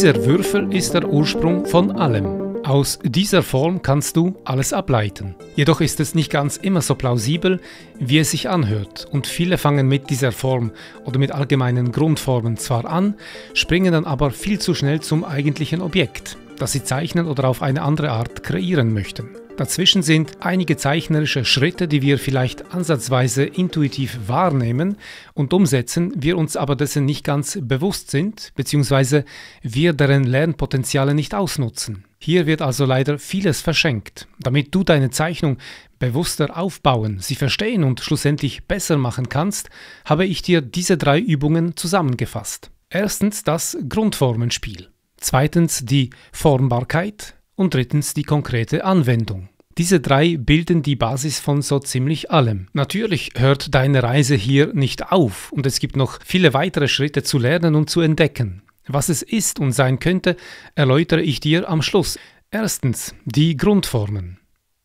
Dieser Würfel ist der Ursprung von allem. Aus dieser Form kannst du alles ableiten. Jedoch ist es nicht ganz immer so plausibel, wie es sich anhört, und viele fangen mit dieser Form oder mit allgemeinen Grundformen zwar an, springen dann aber viel zu schnell zum eigentlichen Objekt, das sie zeichnen oder auf eine andere Art kreieren möchten. Dazwischen sind einige zeichnerische Schritte, die wir vielleicht ansatzweise intuitiv wahrnehmen und umsetzen, wir uns aber dessen nicht ganz bewusst sind, beziehungsweise wir deren Lernpotenziale nicht ausnutzen. Hier wird also leider vieles verschenkt. Damit du deine Zeichnung bewusster aufbauen, sie verstehen und schlussendlich besser machen kannst, habe ich dir diese drei Übungen zusammengefasst. Erstens das Grundformenspiel. Zweitens die Formbarkeit, und drittens die konkrete Anwendung. Diese drei bilden die Basis von so ziemlich allem. Natürlich hört deine Reise hier nicht auf und es gibt noch viele weitere Schritte zu lernen und zu entdecken. Was es ist und sein könnte, erläutere ich dir am Schluss. Erstens die Grundformen.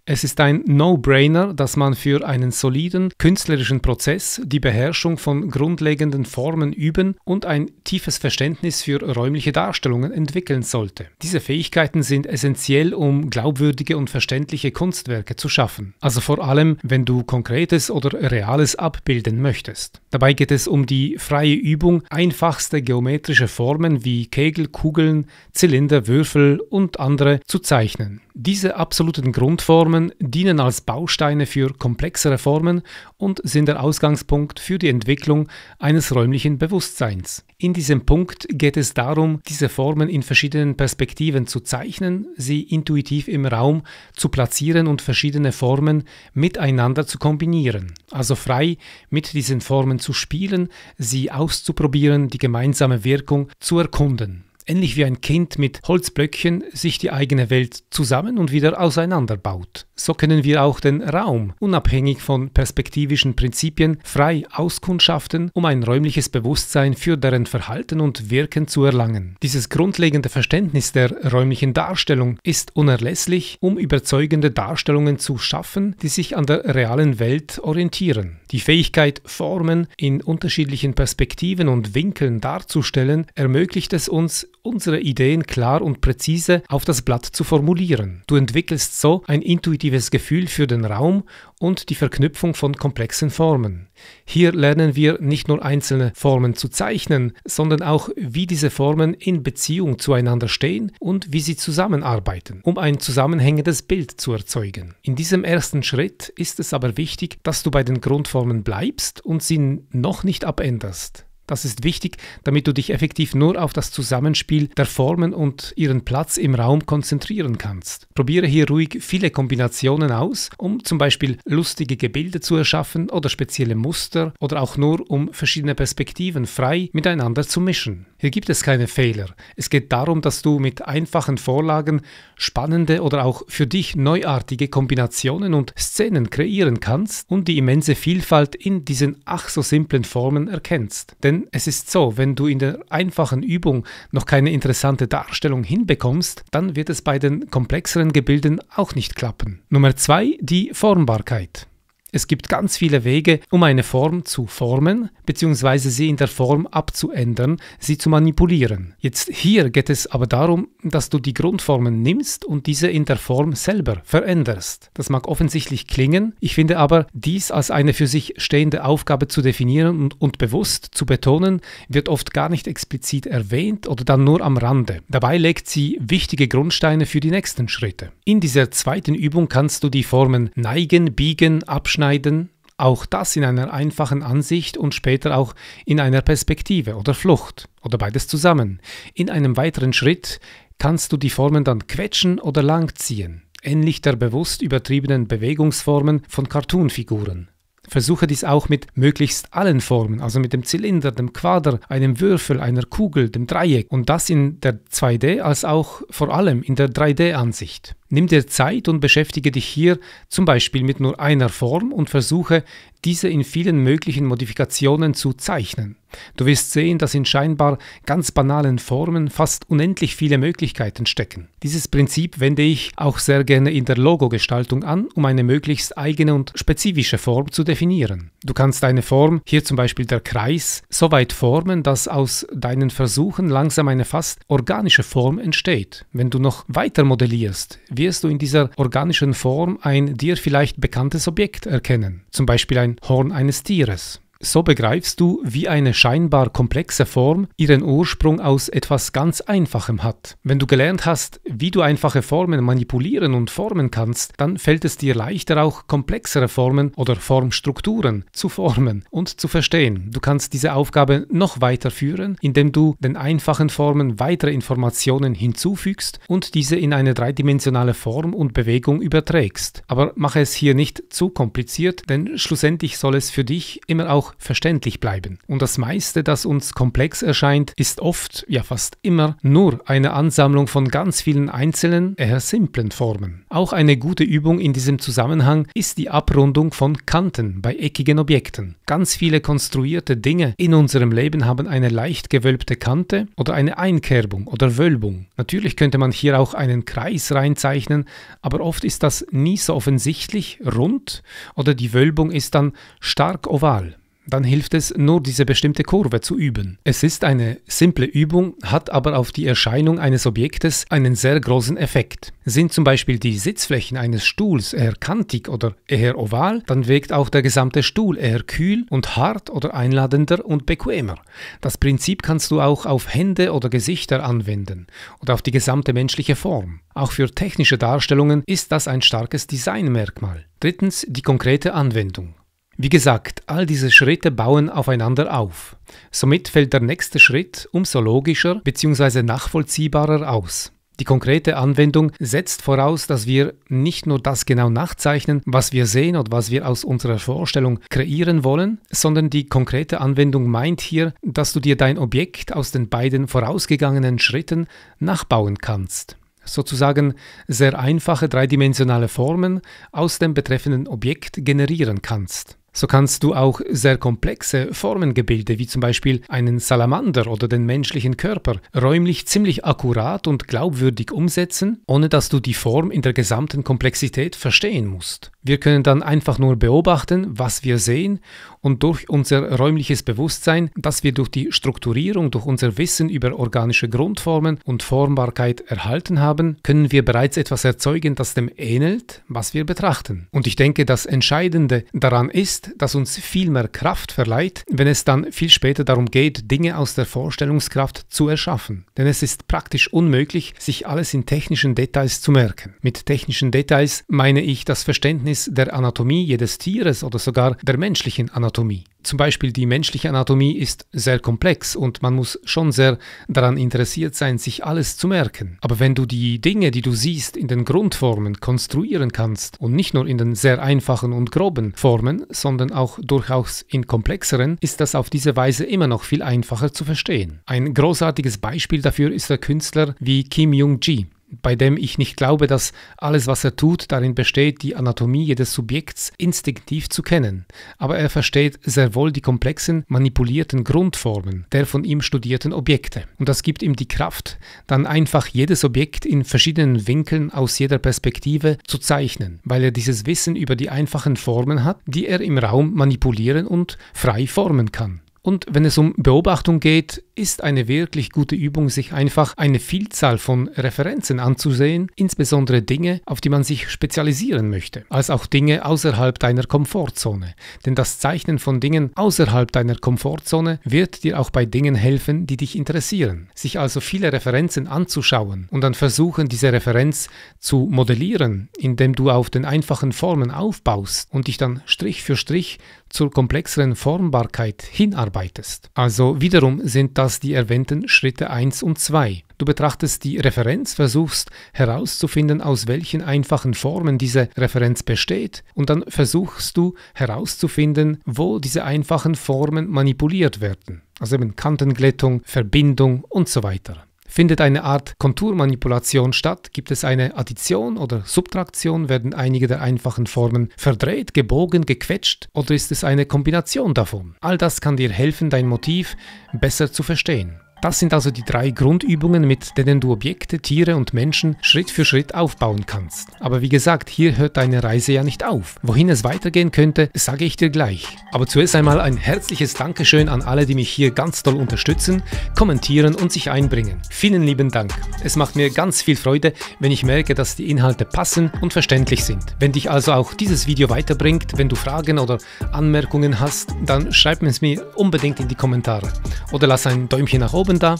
Es ist ein No-Brainer, dass man für einen soliden künstlerischen Prozess die Beherrschung von grundlegenden Formen üben und ein tiefes Verständnis für räumliche Darstellungen entwickeln sollte. Diese Fähigkeiten sind essentiell, um glaubwürdige und verständliche Kunstwerke zu schaffen, also vor allem, wenn du Konkretes oder Reales abbilden möchtest. Dabei geht es um die freie Übung einfachste geometrische Formen wie Kegel, Kugeln, Zylinder, Würfel und andere zu zeichnen. Diese absoluten Grundformen dienen als Bausteine für komplexere Formen und sind der Ausgangspunkt für die Entwicklung eines räumlichen Bewusstseins. In diesem Punkt geht es darum, diese Formen in verschiedenen Perspektiven zu zeichnen, sie intuitiv im Raum zu platzieren und verschiedene Formen miteinander zu kombinieren. Also frei mit diesen Formen zu spielen, sie auszuprobieren, die gemeinsame Wirkung zu erkunden ähnlich wie ein Kind mit Holzblöckchen sich die eigene Welt zusammen und wieder auseinanderbaut. So können wir auch den Raum, unabhängig von perspektivischen Prinzipien, frei auskundschaften, um ein räumliches Bewusstsein für deren Verhalten und Wirken zu erlangen. Dieses grundlegende Verständnis der räumlichen Darstellung ist unerlässlich, um überzeugende Darstellungen zu schaffen, die sich an der realen Welt orientieren. Die Fähigkeit, Formen in unterschiedlichen Perspektiven und Winkeln darzustellen, ermöglicht es uns, unsere Ideen klar und präzise auf das Blatt zu formulieren. Du entwickelst so ein intuitives Gefühl für den Raum und die Verknüpfung von komplexen Formen. Hier lernen wir nicht nur einzelne Formen zu zeichnen, sondern auch, wie diese Formen in Beziehung zueinander stehen und wie sie zusammenarbeiten, um ein zusammenhängendes Bild zu erzeugen. In diesem ersten Schritt ist es aber wichtig, dass du bei den Grundformen bleibst und sie noch nicht abänderst. Das ist wichtig, damit du dich effektiv nur auf das Zusammenspiel der Formen und ihren Platz im Raum konzentrieren kannst. Probiere hier ruhig viele Kombinationen aus, um zum Beispiel lustige Gebilde zu erschaffen oder spezielle Muster oder auch nur um verschiedene Perspektiven frei miteinander zu mischen. Hier gibt es keine Fehler. Es geht darum, dass du mit einfachen Vorlagen spannende oder auch für dich neuartige Kombinationen und Szenen kreieren kannst und die immense Vielfalt in diesen ach so simplen Formen erkennst. Denn denn es ist so, wenn du in der einfachen Übung noch keine interessante Darstellung hinbekommst, dann wird es bei den komplexeren Gebilden auch nicht klappen. Nummer 2. die Formbarkeit. Es gibt ganz viele Wege, um eine Form zu formen bzw. sie in der Form abzuändern, sie zu manipulieren. Jetzt hier geht es aber darum, dass du die Grundformen nimmst und diese in der Form selber veränderst. Das mag offensichtlich klingen, ich finde aber, dies als eine für sich stehende Aufgabe zu definieren und, und bewusst zu betonen, wird oft gar nicht explizit erwähnt oder dann nur am Rande. Dabei legt sie wichtige Grundsteine für die nächsten Schritte. In dieser zweiten Übung kannst du die Formen neigen, biegen, abschneiden, schneiden, auch das in einer einfachen Ansicht und später auch in einer Perspektive oder Flucht oder beides zusammen. In einem weiteren Schritt kannst du die Formen dann quetschen oder langziehen, ähnlich der bewusst übertriebenen Bewegungsformen von Cartoonfiguren. Versuche dies auch mit möglichst allen Formen, also mit dem Zylinder, dem Quader, einem Würfel, einer Kugel, dem Dreieck und das in der 2D als auch vor allem in der 3D-Ansicht. Nimm dir Zeit und beschäftige dich hier zum Beispiel mit nur einer Form und versuche, diese in vielen möglichen Modifikationen zu zeichnen. Du wirst sehen, dass in scheinbar ganz banalen Formen fast unendlich viele Möglichkeiten stecken. Dieses Prinzip wende ich auch sehr gerne in der Logo-Gestaltung an, um eine möglichst eigene und spezifische Form zu definieren. Du kannst deine Form, hier zum Beispiel der Kreis, so weit formen, dass aus deinen Versuchen langsam eine fast organische Form entsteht. Wenn du noch weiter modellierst, wird wirst du in dieser organischen Form ein dir vielleicht bekanntes Objekt erkennen, zum Beispiel ein Horn eines Tieres. So begreifst du, wie eine scheinbar komplexe Form ihren Ursprung aus etwas ganz Einfachem hat. Wenn du gelernt hast, wie du einfache Formen manipulieren und formen kannst, dann fällt es dir leichter auch komplexere Formen oder Formstrukturen zu formen und zu verstehen. Du kannst diese Aufgabe noch weiterführen, indem du den einfachen Formen weitere Informationen hinzufügst und diese in eine dreidimensionale Form und Bewegung überträgst. Aber mache es hier nicht zu kompliziert, denn schlussendlich soll es für dich immer auch verständlich bleiben. Und das meiste, das uns komplex erscheint, ist oft, ja fast immer, nur eine Ansammlung von ganz vielen einzelnen, eher simplen Formen. Auch eine gute Übung in diesem Zusammenhang ist die Abrundung von Kanten bei eckigen Objekten. Ganz viele konstruierte Dinge in unserem Leben haben eine leicht gewölbte Kante oder eine Einkerbung oder Wölbung. Natürlich könnte man hier auch einen Kreis reinzeichnen, aber oft ist das nie so offensichtlich rund oder die Wölbung ist dann stark oval dann hilft es nur diese bestimmte Kurve zu üben. Es ist eine simple Übung, hat aber auf die Erscheinung eines Objektes einen sehr großen Effekt. Sind zum Beispiel die Sitzflächen eines Stuhls eher kantig oder eher oval, dann wirkt auch der gesamte Stuhl eher kühl und hart oder einladender und bequemer. Das Prinzip kannst du auch auf Hände oder Gesichter anwenden und auf die gesamte menschliche Form. Auch für technische Darstellungen ist das ein starkes Designmerkmal. Drittens die konkrete Anwendung. Wie gesagt, all diese Schritte bauen aufeinander auf. Somit fällt der nächste Schritt umso logischer bzw. nachvollziehbarer aus. Die konkrete Anwendung setzt voraus, dass wir nicht nur das genau nachzeichnen, was wir sehen und was wir aus unserer Vorstellung kreieren wollen, sondern die konkrete Anwendung meint hier, dass du dir dein Objekt aus den beiden vorausgegangenen Schritten nachbauen kannst. Sozusagen sehr einfache dreidimensionale Formen aus dem betreffenden Objekt generieren kannst. So kannst du auch sehr komplexe Formengebilde wie zum Beispiel einen Salamander oder den menschlichen Körper räumlich ziemlich akkurat und glaubwürdig umsetzen, ohne dass du die Form in der gesamten Komplexität verstehen musst. Wir können dann einfach nur beobachten, was wir sehen und durch unser räumliches Bewusstsein, das wir durch die Strukturierung, durch unser Wissen über organische Grundformen und Formbarkeit erhalten haben, können wir bereits etwas erzeugen, das dem ähnelt, was wir betrachten. Und ich denke, das Entscheidende daran ist, dass uns viel mehr Kraft verleiht, wenn es dann viel später darum geht, Dinge aus der Vorstellungskraft zu erschaffen. Denn es ist praktisch unmöglich, sich alles in technischen Details zu merken. Mit technischen Details meine ich das Verständnis, Kenntnis der Anatomie jedes Tieres oder sogar der menschlichen Anatomie. Zum Beispiel die menschliche Anatomie ist sehr komplex und man muss schon sehr daran interessiert sein, sich alles zu merken. Aber wenn du die Dinge, die du siehst, in den Grundformen konstruieren kannst und nicht nur in den sehr einfachen und groben Formen, sondern auch durchaus in komplexeren, ist das auf diese Weise immer noch viel einfacher zu verstehen. Ein großartiges Beispiel dafür ist der Künstler wie Kim Jung-ji bei dem ich nicht glaube, dass alles, was er tut, darin besteht, die Anatomie jedes Subjekts instinktiv zu kennen. Aber er versteht sehr wohl die komplexen, manipulierten Grundformen der von ihm studierten Objekte. Und das gibt ihm die Kraft, dann einfach jedes Objekt in verschiedenen Winkeln aus jeder Perspektive zu zeichnen, weil er dieses Wissen über die einfachen Formen hat, die er im Raum manipulieren und frei formen kann. Und wenn es um Beobachtung geht, ist eine wirklich gute Übung, sich einfach eine Vielzahl von Referenzen anzusehen, insbesondere Dinge, auf die man sich spezialisieren möchte, als auch Dinge außerhalb deiner Komfortzone. Denn das Zeichnen von Dingen außerhalb deiner Komfortzone wird dir auch bei Dingen helfen, die dich interessieren. Sich also viele Referenzen anzuschauen und dann versuchen, diese Referenz zu modellieren, indem du auf den einfachen Formen aufbaust und dich dann Strich für Strich zur komplexeren Formbarkeit hinarbeitest arbeitest. Also wiederum sind das die erwähnten Schritte 1 und 2. Du betrachtest die Referenz, versuchst herauszufinden, aus welchen einfachen Formen diese Referenz besteht, und dann versuchst du herauszufinden, wo diese einfachen Formen manipuliert werden. Also eben Kantenglättung, Verbindung und so weiter. Findet eine Art Konturmanipulation statt, gibt es eine Addition oder Subtraktion, werden einige der einfachen Formen verdreht, gebogen, gequetscht oder ist es eine Kombination davon? All das kann dir helfen, dein Motiv besser zu verstehen. Das sind also die drei Grundübungen, mit denen du Objekte, Tiere und Menschen Schritt für Schritt aufbauen kannst. Aber wie gesagt, hier hört deine Reise ja nicht auf. Wohin es weitergehen könnte, sage ich dir gleich. Aber zuerst einmal ein herzliches Dankeschön an alle, die mich hier ganz toll unterstützen, kommentieren und sich einbringen. Vielen lieben Dank. Es macht mir ganz viel Freude, wenn ich merke, dass die Inhalte passen und verständlich sind. Wenn dich also auch dieses Video weiterbringt, wenn du Fragen oder Anmerkungen hast, dann schreib es mir unbedingt in die Kommentare oder lass ein Däumchen nach oben da.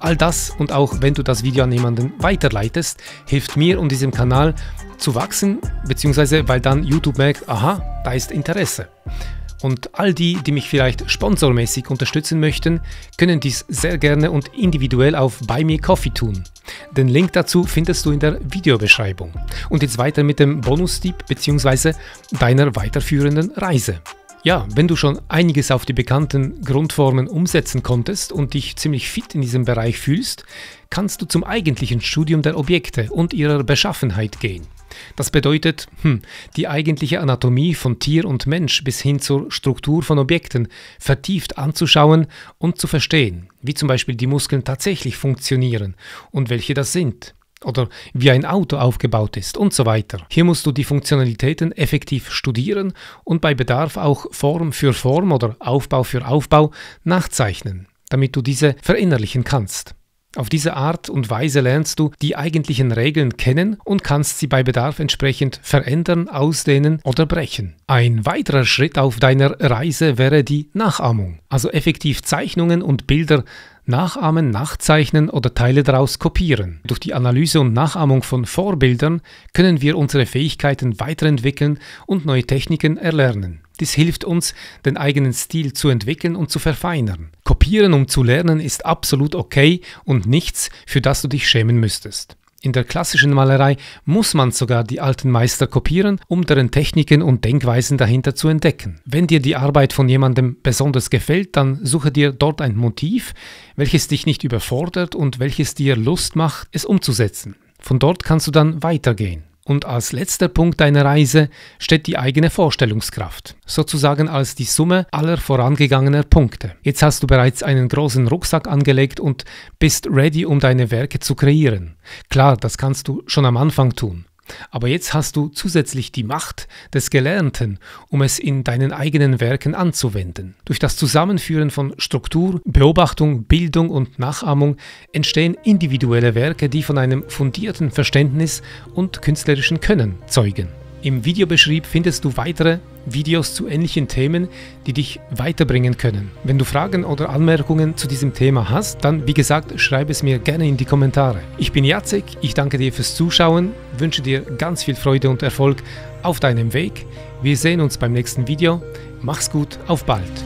All das und auch wenn du das Video an jemanden weiterleitest, hilft mir und diesem Kanal zu wachsen, beziehungsweise weil dann YouTube merkt, aha, da ist Interesse. Und all die, die mich vielleicht sponsormäßig unterstützen möchten, können dies sehr gerne und individuell auf Buy Me Coffee tun. Den Link dazu findest du in der Videobeschreibung. Und jetzt weiter mit dem Bonus-Tipp bzw. deiner weiterführenden Reise. Ja, wenn du schon einiges auf die bekannten Grundformen umsetzen konntest und dich ziemlich fit in diesem Bereich fühlst, kannst du zum eigentlichen Studium der Objekte und ihrer Beschaffenheit gehen. Das bedeutet, hm, die eigentliche Anatomie von Tier und Mensch bis hin zur Struktur von Objekten vertieft anzuschauen und zu verstehen, wie zum Beispiel die Muskeln tatsächlich funktionieren und welche das sind oder wie ein Auto aufgebaut ist und so weiter. Hier musst du die Funktionalitäten effektiv studieren und bei Bedarf auch Form für Form oder Aufbau für Aufbau nachzeichnen, damit du diese verinnerlichen kannst. Auf diese Art und Weise lernst du die eigentlichen Regeln kennen und kannst sie bei Bedarf entsprechend verändern, ausdehnen oder brechen. Ein weiterer Schritt auf deiner Reise wäre die Nachahmung, also effektiv Zeichnungen und Bilder Nachahmen, Nachzeichnen oder Teile daraus kopieren. Durch die Analyse und Nachahmung von Vorbildern können wir unsere Fähigkeiten weiterentwickeln und neue Techniken erlernen. Dies hilft uns, den eigenen Stil zu entwickeln und zu verfeinern. Kopieren, um zu lernen, ist absolut okay und nichts, für das du dich schämen müsstest. In der klassischen Malerei muss man sogar die alten Meister kopieren, um deren Techniken und Denkweisen dahinter zu entdecken. Wenn dir die Arbeit von jemandem besonders gefällt, dann suche dir dort ein Motiv, welches dich nicht überfordert und welches dir Lust macht, es umzusetzen. Von dort kannst du dann weitergehen. Und als letzter Punkt deiner Reise steht die eigene Vorstellungskraft, sozusagen als die Summe aller vorangegangener Punkte. Jetzt hast du bereits einen großen Rucksack angelegt und bist ready, um deine Werke zu kreieren. Klar, das kannst du schon am Anfang tun. Aber jetzt hast du zusätzlich die Macht des Gelernten, um es in deinen eigenen Werken anzuwenden. Durch das Zusammenführen von Struktur, Beobachtung, Bildung und Nachahmung entstehen individuelle Werke, die von einem fundierten Verständnis und künstlerischen Können zeugen. Im Videobeschrieb findest du weitere Videos zu ähnlichen Themen, die dich weiterbringen können. Wenn du Fragen oder Anmerkungen zu diesem Thema hast, dann wie gesagt, schreib es mir gerne in die Kommentare. Ich bin Jacek, ich danke dir fürs Zuschauen, wünsche dir ganz viel Freude und Erfolg auf deinem Weg. Wir sehen uns beim nächsten Video. Mach's gut, auf bald!